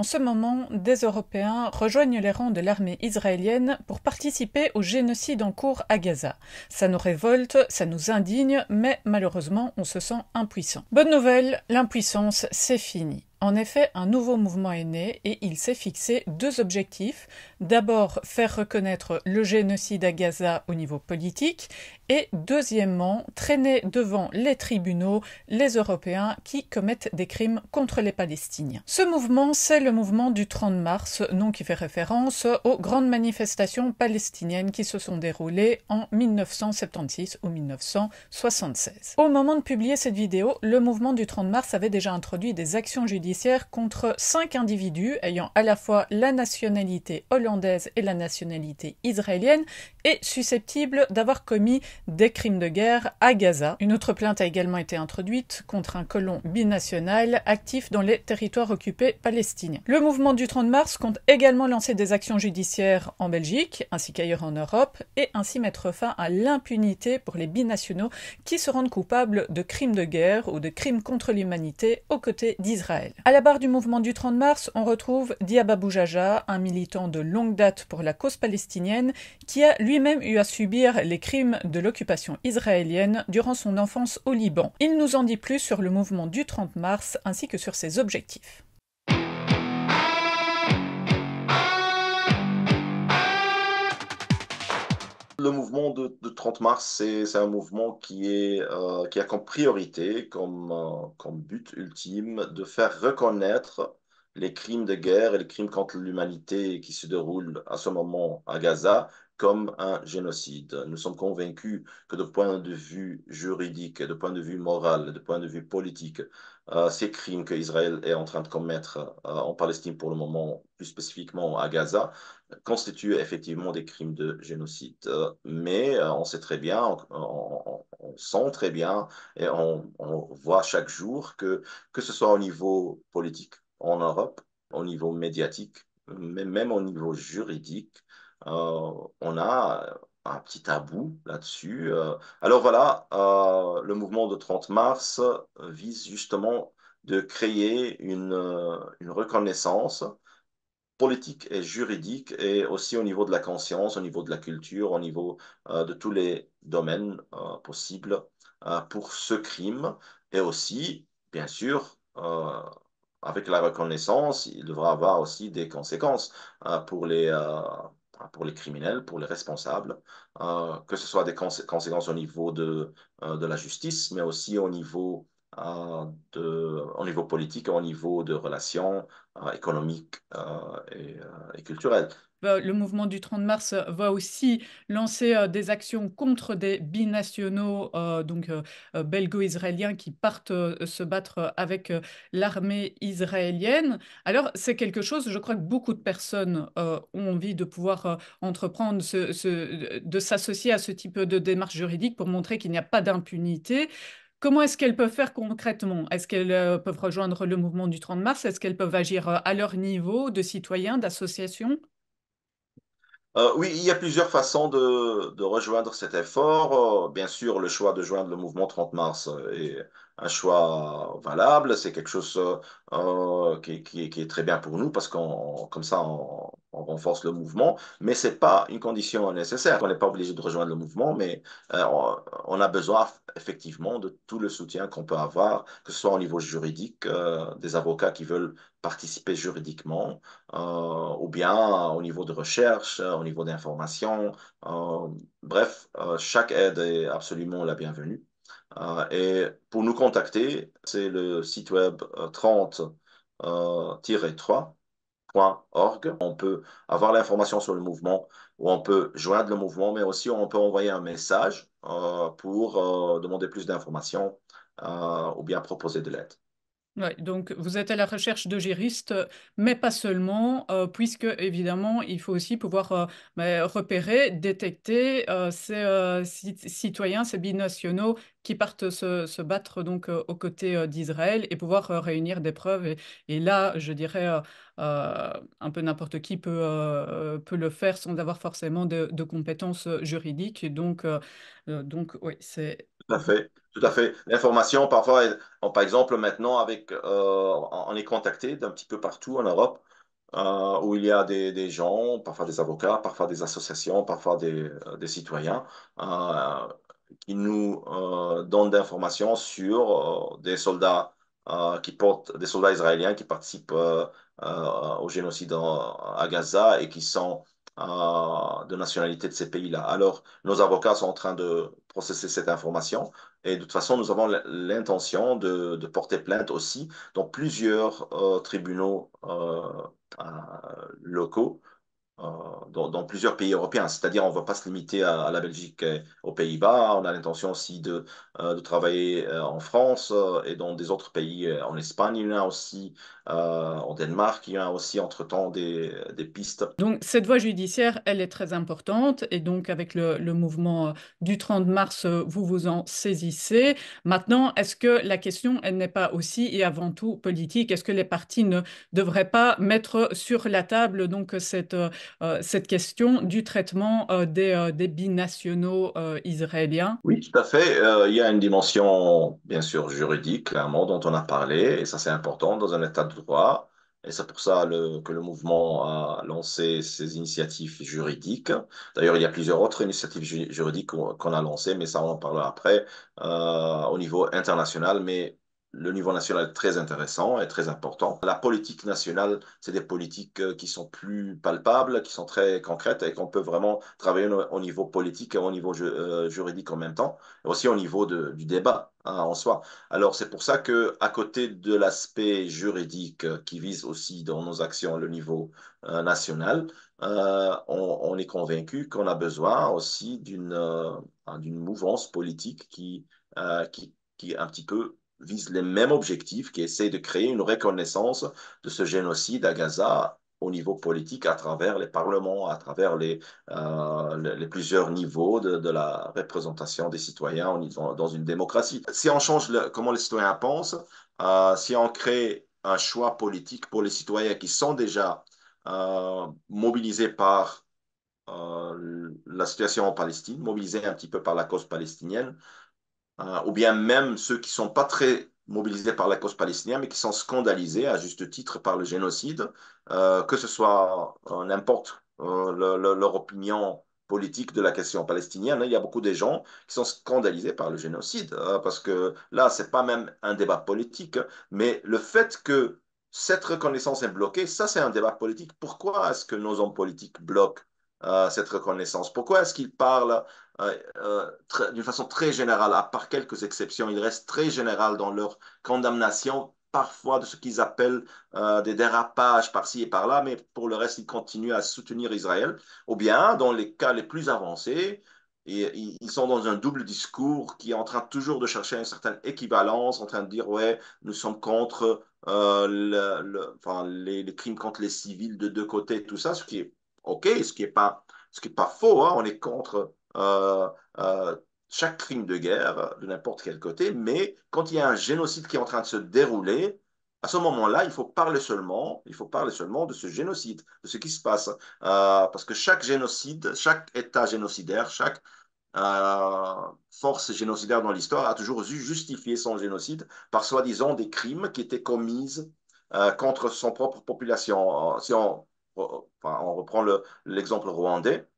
En ce moment, des Européens rejoignent les rangs de l'armée israélienne pour participer au génocide en cours à Gaza. Ça nous révolte, ça nous indigne, mais malheureusement, on se sent impuissant. Bonne nouvelle, l'impuissance, c'est fini. En effet, un nouveau mouvement est né et il s'est fixé deux objectifs D'abord, faire reconnaître le génocide à Gaza au niveau politique et deuxièmement, traîner devant les tribunaux les Européens qui commettent des crimes contre les Palestiniens. Ce mouvement, c'est le mouvement du 30 mars, nom qui fait référence aux grandes manifestations palestiniennes qui se sont déroulées en 1976 ou 1976. Au moment de publier cette vidéo, le mouvement du 30 mars avait déjà introduit des actions judiciaires contre cinq individus ayant à la fois la nationalité hollandaise et la nationalité israélienne, est susceptible d'avoir commis des crimes de guerre à Gaza. Une autre plainte a également été introduite contre un colon binational actif dans les territoires occupés palestiniens. Le mouvement du 30 mars compte également lancer des actions judiciaires en Belgique, ainsi qu'ailleurs en Europe, et ainsi mettre fin à l'impunité pour les binationaux qui se rendent coupables de crimes de guerre ou de crimes contre l'humanité aux côtés d'Israël. À la barre du mouvement du 30 mars, on retrouve Diaba Jaja, un militant de long date pour la cause palestinienne, qui a lui-même eu à subir les crimes de l'occupation israélienne durant son enfance au Liban. Il nous en dit plus sur le mouvement du 30 mars ainsi que sur ses objectifs. Le mouvement de, 30 mars, c'est un mouvement qui, est, euh, qui a comme priorité, comme, euh, comme but ultime, de faire reconnaître les crimes de guerre et les crimes contre l'humanité qui se déroulent à ce moment à Gaza comme un génocide. Nous sommes convaincus que de point de vue juridique, de point de vue moral, de point de vue politique, euh, ces crimes que Israël est en train de commettre euh, en Palestine pour le moment, plus spécifiquement à Gaza, constituent effectivement des crimes de génocide. Euh, mais on sait très bien, on, sent très bien et on, on voit chaque jour que, que ce soit au niveau politique, en Europe, au niveau médiatique, mais même au niveau juridique, euh, on a un petit tabou là-dessus. Euh. alors voilà, euh, le mouvement de 30 mars vise justement de créer une, reconnaissance politique et juridique et aussi au niveau de la conscience, au niveau de la culture, au niveau de tous les domaines possibles pour ce crime et aussi, bien sûr, avec la reconnaissance, il devra avoir aussi des conséquences euh, pour les euh, pour les criminels, pour les responsables, euh, que ce soit des conséquences au niveau de, de la justice, mais aussi au niveau, de, au niveau politique, au niveau de relations économiques et, culturelles. Bah, le mouvement du 30 mars euh, va aussi lancer euh, des actions contre des binationaux, euh, donc belgo-israéliens, qui partent se battre avec l'armée israélienne. Alors, c'est quelque chose, je crois que beaucoup de personnes ont envie de pouvoir entreprendre, de s'associer à ce type de démarche juridique pour montrer qu'il n'y a pas d'impunité. Comment est-ce qu'elles peuvent faire concrètement Est-ce qu'elles peuvent rejoindre le mouvement du 30 mars Est-ce qu'elles peuvent agir à leur niveau de citoyens, d'associations euh, oui, il y a plusieurs façons de, rejoindre cet effort. Euh, bien sûr, le choix de joindre le mouvement 30 mars euh, est un choix valable, c'est quelque chose euh, qui, est très bien pour nous parce qu'on comme ça on, renforce le mouvement, mais c'est pas une condition nécessaire. On n'est pas obligé de rejoindre le mouvement, mais euh, on a besoin effectivement de tout le soutien qu'on peut avoir, que ce soit au niveau juridique, euh, des avocats qui veulent participer juridiquement, ou bien au niveau de recherche, au niveau d'information. bref, chaque aide est absolument la bienvenue. Euh, et pour nous contacter, c'est le site web 30-3.org. Euh, euh, on peut avoir l'information sur le mouvement ou on peut joindre le mouvement, mais aussi on peut envoyer un message pour demander plus d'informations ou bien proposer de l'aide. Ouais, donc vous êtes à la recherche de juristes, euh, mais pas seulement, euh, puisque évidemment, il faut aussi pouvoir euh, bah, repérer, détecter ces citoyens, ces binationaux qui partent se, se battre donc aux côtés d'Israël et pouvoir réunir des preuves. Et, là, je dirais, un peu n'importe qui peut, peut le faire sans avoir forcément de, de compétences juridiques. donc, donc oui, c'est tout à fait, tout à fait. L'information, parfois, par exemple, maintenant, avec, euh, on est contacté d'un petit peu partout en Europe, euh, où il y a des, des gens, parfois des avocats, parfois des associations, parfois des, euh, des citoyens, qui nous euh, donnent d'informations sur des soldats euh, qui portent, des soldats israéliens qui participent au génocide à Gaza et qui sont euh, de nationalité de ces pays-là. Alors, nos avocats sont en train de processer cette information et de toute façon, nous avons l'intention de, porter plainte aussi dans plusieurs euh, tribunaux euh, locaux euh, dans, plusieurs pays européens. C'est-à-dire, on ne va pas se limiter à, la Belgique et aux Pays-Bas. On a l'intention aussi de, euh, de, travailler euh, en France et dans des autres pays. En Espagne, il y en a aussi. en Danemark, il y en a aussi entre-temps des, des, pistes. Donc, cette voie judiciaire, elle est très importante. Et donc, avec le, le mouvement du 30 mars, vous vous en saisissez. Maintenant, est-ce que la question, elle n'est pas aussi et avant tout politique Est-ce que les partis ne devraient pas mettre sur la table donc cette euh, cette question du traitement euh, des, euh, des, binationaux israéliens Oui, tout à fait. il y a une dimension, bien sûr, juridique, clairement, dont on a parlé, et ça c'est important dans un état de droit. Et c'est pour ça que le mouvement a lancé ses initiatives juridiques. D'ailleurs, il y a plusieurs autres initiatives juridiques qu'on a lancées, mais ça, on en parlera après, au niveau international. Mais le niveau national est très intéressant et très important. La politique nationale, c'est des politiques euh, qui sont plus palpables, qui sont très concrètes et qu'on peut vraiment travailler au niveau politique et au niveau euh, juridique en même temps, et aussi au niveau de, du débat hein, en soi. Alors c'est pour ça que à côté de l'aspect juridique euh, qui vise aussi dans nos actions le niveau national, on, est convaincu qu'on a besoin aussi d'une d'une mouvance politique qui, qui qui un petit peu vise les mêmes objectifs, qui essaient de créer une reconnaissance de ce génocide à Gaza au niveau politique à travers les parlements, à travers les, euh, les, plusieurs niveaux de, de, la représentation des citoyens dans une démocratie. Si on change comment les citoyens pensent, euh, si on crée un choix politique pour les citoyens qui sont déjà euh, mobilisés par la situation en Palestine, mobilisés un petit peu par la cause palestinienne, Hein, ou bien même ceux qui ne sont pas très mobilisés par la cause palestinienne, mais qui sont scandalisés à juste titre par le génocide, euh, que ce soit euh, n'importe euh, leur opinion politique de la question palestinienne. Hein. Il y a beaucoup de gens qui sont scandalisés par le génocide, parce que là, ce n'est pas même un débat politique, mais le fait que cette reconnaissance est bloquée, ça c'est un débat politique. Pourquoi est-ce que nos hommes politiques bloquent euh, cette reconnaissance Pourquoi est-ce qu'ils parlent euh, euh, d'une façon très générale, à part quelques exceptions, ils restent très général dans leur condamnation parfois de ce qu'ils appellent des dérapages par-ci et par-là, mais pour le reste, ils continuent à soutenir Israël. Ou bien, dans les cas les plus avancés, ils sont dans un double discours qui est en train toujours de chercher une certaine équivalence, en train de dire, ouais, nous sommes contre les, les, crimes contre les civils de deux côtés, tout ça, ce qui est OK, ce qui n'est pas, ce qui est pas faux, hein, on est contre euh, euh, chaque crime de guerre euh, de n'importe quel côté, mais quand il y a un génocide qui est en train de se dérouler, à ce moment-là, il faut parler seulement, il faut parler seulement de ce génocide, de ce qui se passe, parce que chaque génocide, chaque État génocidaire, chaque force génocidaire dans l'histoire a toujours eu justifié son génocide par soi-disant des crimes qui étaient commis contre son propre population. Si on on reprend l'exemple rwandais,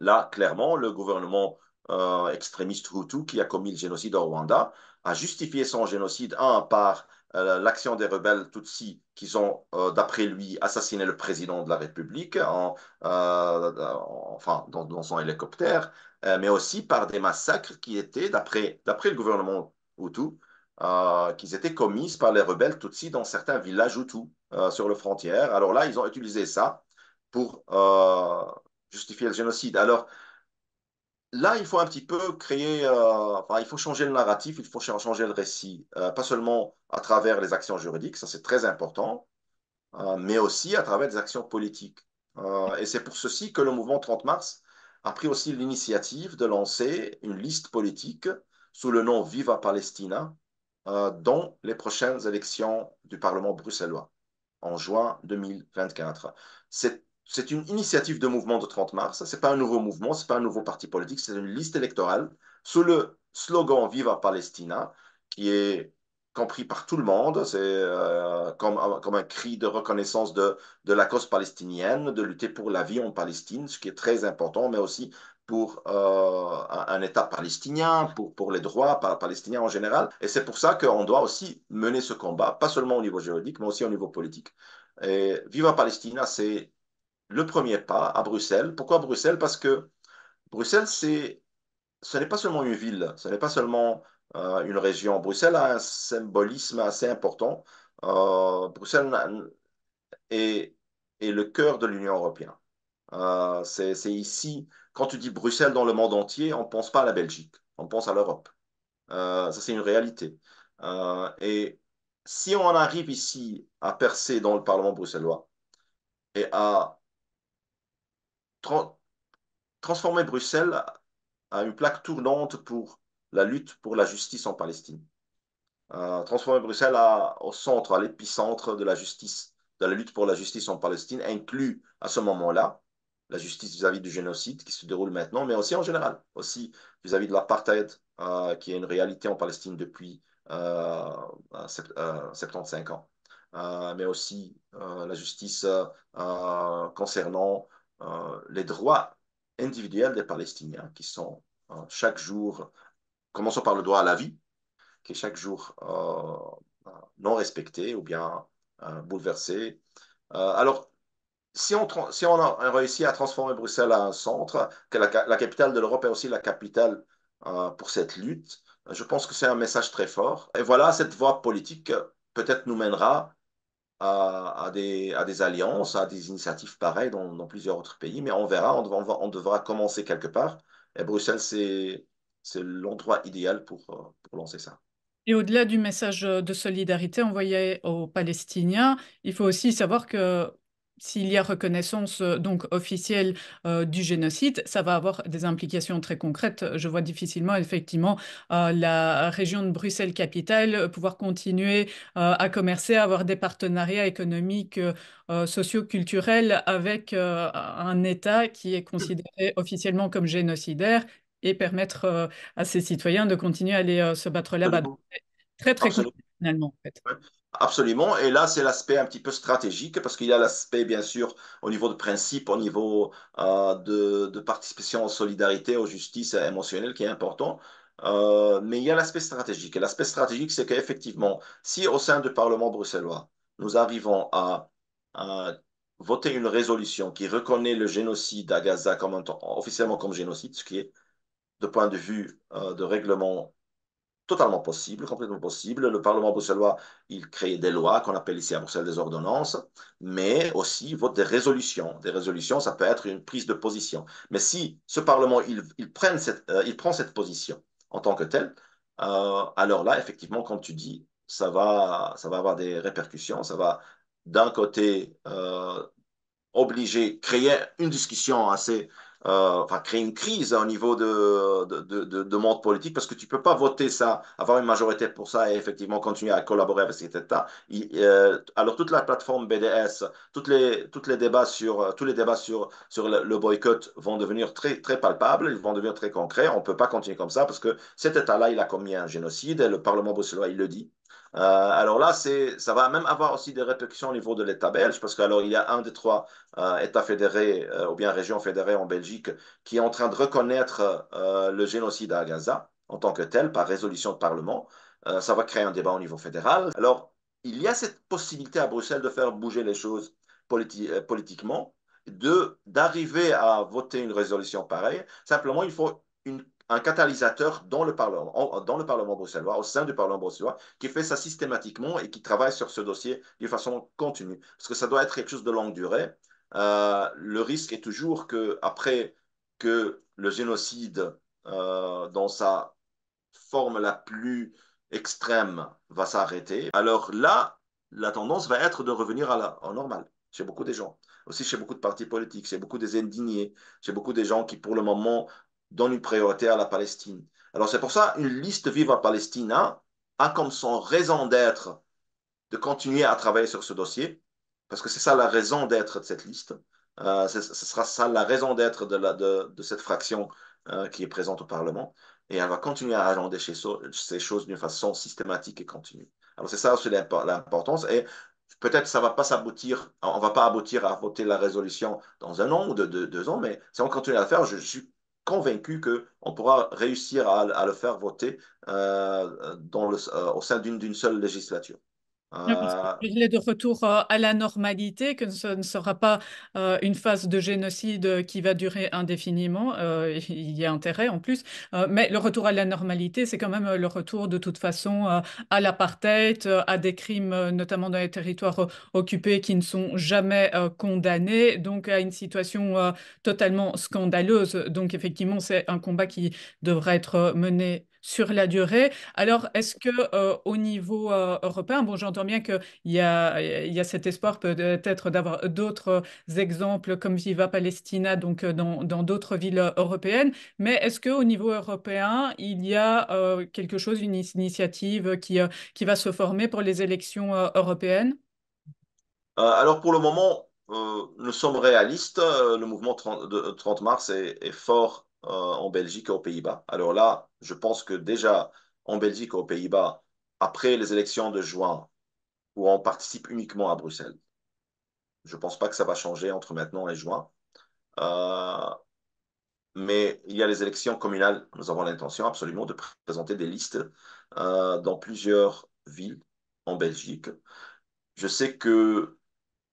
là, clairement, le gouvernement euh, extrémiste Hutu qui a commis le génocide au Rwanda a justifié son génocide, un, par euh, l'action des rebelles Tutsis qui ont, euh, d'après lui, assassiné le président de la République, en, enfin, dans, son hélicoptère, mais aussi par des massacres qui étaient, d'après le gouvernement Hutu, qui étaient commis par les rebelles Tutsis dans certains villages Hutus. Euh, sur le frontière. Alors là, ils ont utilisé ça pour euh, justifier le génocide. Alors là, il faut un petit peu créer, euh, enfin, il faut changer le narratif, il faut changer le récit, pas seulement à travers les actions juridiques, ça c'est très important, mais aussi à travers des actions politiques. et c'est pour ceci que le mouvement 30 mars a pris aussi l'initiative de lancer une liste politique sous le nom Viva Palestina, dans les prochaines élections du Parlement bruxellois en juin 2024. C'est une initiative de mouvement de 30 mars. Ce n'est pas un nouveau mouvement, ce n'est pas un nouveau parti politique, c'est une liste électorale sous le slogan Viva Palestina, qui est compris par tout le monde. C'est euh, comme, un cri de reconnaissance de la cause palestinienne, de lutter pour la vie en Palestine, ce qui est très important, mais aussi pour euh, un, État palestinien, pour, pour les droits palestiniens en général. Et c'est pour ça qu'on doit aussi mener ce combat, pas seulement au niveau juridique, mais aussi au niveau politique. Et Viva Palestina, c'est le premier pas à Bruxelles. Pourquoi Bruxelles Parce que Bruxelles, c'est, ce n'est pas seulement une ville, ce n'est pas seulement euh, une région. Bruxelles a un symbolisme assez important. Euh, Bruxelles est, est le cœur de l'Union européenne. Euh, c'est ici, quand tu dis Bruxelles dans le monde entier, on ne pense pas à la Belgique, on pense à l'Europe. Euh, ça, c'est une réalité. Euh, et si on arrive ici à percer dans le Parlement bruxellois et à transformer Bruxelles à une plaque tournante pour la lutte pour la justice en Palestine, transformer Bruxelles au centre, à l'épicentre de la justice, de la lutte pour la justice en Palestine, inclus à ce moment-là, la justice vis-à-vis du génocide qui se déroule maintenant, mais aussi en général, aussi vis-à-vis de l'apartheid, euh, qui est une réalité en Palestine depuis 75 euh, euh, ans, mais aussi la justice concernant les droits individuels des Palestiniens qui sont chaque jour, commençons par le droit à la vie, qui est chaque jour non respecté ou bien bouleversé. alors, si on, si on a réussi à transformer Bruxelles en centre, que la, capitale de l'Europe est aussi la capitale euh, pour cette lutte, je pense que c'est un message très fort. Et voilà, cette voie politique peut-être nous mènera à, des, à, des, alliances, à des initiatives pareilles dans, plusieurs autres pays, mais on verra, on, devra commencer quelque part. Et Bruxelles, c'est l'endroit idéal pour, euh, pour lancer ça. Et au-delà du message de solidarité envoyé aux Palestiniens, il faut aussi savoir que s'il y a reconnaissance euh, donc officielle euh, du génocide, ça va avoir des implications très concrètes. Je vois difficilement effectivement euh, la région de Bruxelles capitale pouvoir continuer à commercer, à avoir des partenariats économiques, sociaux, culturels avec un État qui est considéré officiellement comme génocidaire et permettre à ses citoyens de continuer à aller se battre là-bas. Très très en fait. Absolument. Et là, c'est l'aspect un petit peu stratégique, parce qu'il y a l'aspect, bien sûr, au niveau de principe, au niveau euh, de, participation en solidarité, aux justice euh, émotionnelles qui est important. Euh, mais il y a l'aspect stratégique. Et l'aspect stratégique, c'est qu'effectivement, si au sein du Parlement bruxellois, nous arrivons à, voter une résolution qui reconnaît le génocide à Gaza comme, officiellement comme génocide, ce qui est, de point de vue de règlement totalement possible, complètement possible. Le Parlement bruxellois, il crée des lois qu'on appelle ici à Bruxelles des ordonnances, mais aussi vote des résolutions. Des résolutions, ça peut être une prise de position. Mais si ce Parlement, il, il, euh, prend cette position en tant que tel, euh, alors là, effectivement, comme tu dis, ça va, ça va avoir des répercussions. Ça va, d'un côté, euh, obliger, créer une discussion assez euh, enfin, créer une crise hein, au niveau de, de, de, de monde politique parce que tu ne peux pas voter ça, avoir une majorité pour ça et effectivement continuer à collaborer avec cet État. euh, alors, toute la plateforme BDS, toutes les, toutes les débats sur, euh, tous les débats sur, sur le, boycott vont devenir très, très palpables, ils vont devenir très concrets. On ne peut pas continuer comme ça parce que cet État-là, il a commis un génocide et le Parlement bruxellois, il le dit. Euh, alors là, ça va même avoir aussi des répercussions au niveau de l'État belge, parce qu'il il y a un des trois euh, États fédérés, euh, ou bien régions fédérées en Belgique, qui est en train de reconnaître le génocide à Gaza en tant que tel, par résolution de Parlement. ça va créer un débat au niveau fédéral. Alors, il y a cette possibilité à Bruxelles de faire bouger les choses politiquement, d'arriver à voter une résolution pareille. Simplement, il faut une un catalyseur dans le Parlement, dans le Parlement bruxellois, au sein du Parlement bruxellois, qui fait ça systématiquement et qui travaille sur ce dossier de façon continue. Parce que ça doit être quelque chose de longue durée. Euh, le risque est toujours que après que le génocide, euh, dans sa forme la plus extrême, va s'arrêter, alors là, la tendance va être de revenir à la, au normal chez beaucoup de gens, aussi chez beaucoup de partis politiques, chez beaucoup des indignés, chez beaucoup des gens qui, pour le moment, donne une priorité à la Palestine. Alors c'est pour ça une liste Viva Palestine hein, a comme son raison d'être de continuer à travailler sur ce dossier, parce que c'est ça la raison d'être de cette liste. Euh, ce sera ça la raison d'être de, de, cette fraction euh, qui est présente au Parlement. Et elle va continuer à agender chez, ces choses d'une façon systématique et continue. Alors c'est ça aussi l'importance. Et peut-être ça va pas s'aboutir, on va pas aboutir à voter la résolution dans un an ou de, deux ans, mais si on continue à le faire, je suis convaincu qu'on pourra réussir à, le faire voter euh, dans le, euh, au sein d'une seule législature il est euh. de retour euh, à la normalité, que ce ne sera pas euh, une phase de génocide qui va durer indéfiniment. il y a intérêt en plus. mais le retour à la normalité, c'est quand même le retour de toute façon à l'apartheid, à des crimes notamment dans les territoires occupés qui ne sont jamais condamnés, donc à une situation totalement scandaleuse. Donc effectivement, c'est un combat qui devrait être mené sur la durée. Alors, est-ce que euh, au niveau euh, européen, bon, j'entends bien qu'il y a, y a cet espoir peut-être d'avoir d'autres exemples comme Viva Palestina, donc euh, dans, d'autres villes européennes, mais est-ce qu'au niveau européen, il y a quelque chose, une initiative qui, qui va se former pour les élections européennes Alors, pour le moment, nous sommes réalistes. Le mouvement 30, 30 mars est, est fort euh, en Belgique et aux Pays-Bas. Alors là, je pense que déjà en Belgique et aux Pays-Bas, après les élections de juin, où on participe uniquement à Bruxelles, je ne pense pas que ça va changer entre maintenant et juin. Euh, mais il y a les élections communales. Nous avons l'intention absolument de présenter des listes euh, dans plusieurs villes en Belgique. Je sais que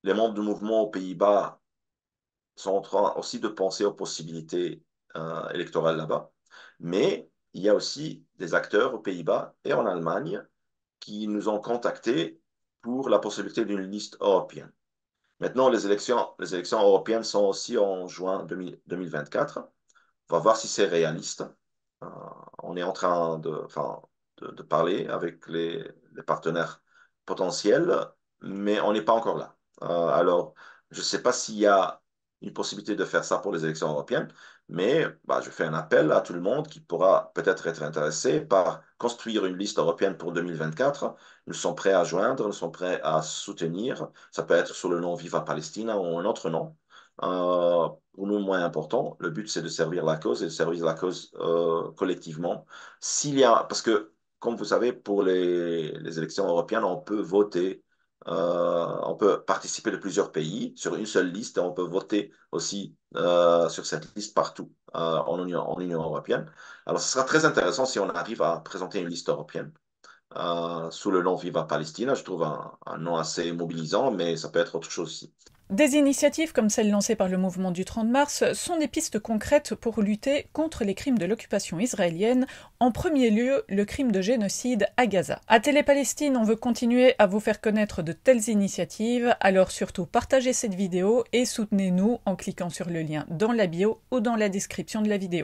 les membres du mouvement aux Pays-Bas sont en train aussi de penser aux possibilités euh, là-bas. Mais il y a aussi des acteurs aux Pays-Bas et en Allemagne qui nous ont contactés pour la possibilité d'une liste européenne. Maintenant, les élections, les élections européennes sont aussi en juin 2024. On va voir si c'est réaliste. Euh, on est en train de, enfin, de, parler avec les, partenaires potentiels, mais on n'est pas encore là. Euh, alors, je ne sais pas s'il y a une possibilité de faire ça pour les élections européennes, mais bah, je fais un appel à tout le monde qui pourra peut-être être intéressé par construire une liste européenne pour 2024. Nous sommes prêts à joindre, nous sommes prêts à soutenir. Ça peut être sous le nom Viva Palestine ou un autre nom. Euh, pour nous, moins important, le but c'est de servir la cause et de servir la cause euh, collectivement. S'il y a, parce que comme vous savez, pour les, les élections européennes, on peut voter euh, on peut participer de plusieurs pays sur une seule liste et on peut voter aussi euh, sur cette liste partout euh, en, Union, européenne. Alors, ce sera très intéressant si on arrive à présenter une liste européenne sous le nom Viva Palestina. Je trouve un nom assez mobilisant, mais ça peut être autre chose aussi. Des initiatives comme celles lancées par le mouvement du 30 mars sont des pistes concrètes pour lutter contre les crimes de l'occupation israélienne, en premier lieu le crime de génocide à Gaza. À Télé-Palestine, on veut continuer à vous faire connaître de telles initiatives, alors surtout partagez cette vidéo et soutenez-nous en cliquant sur le lien dans la bio ou dans la description de la vidéo.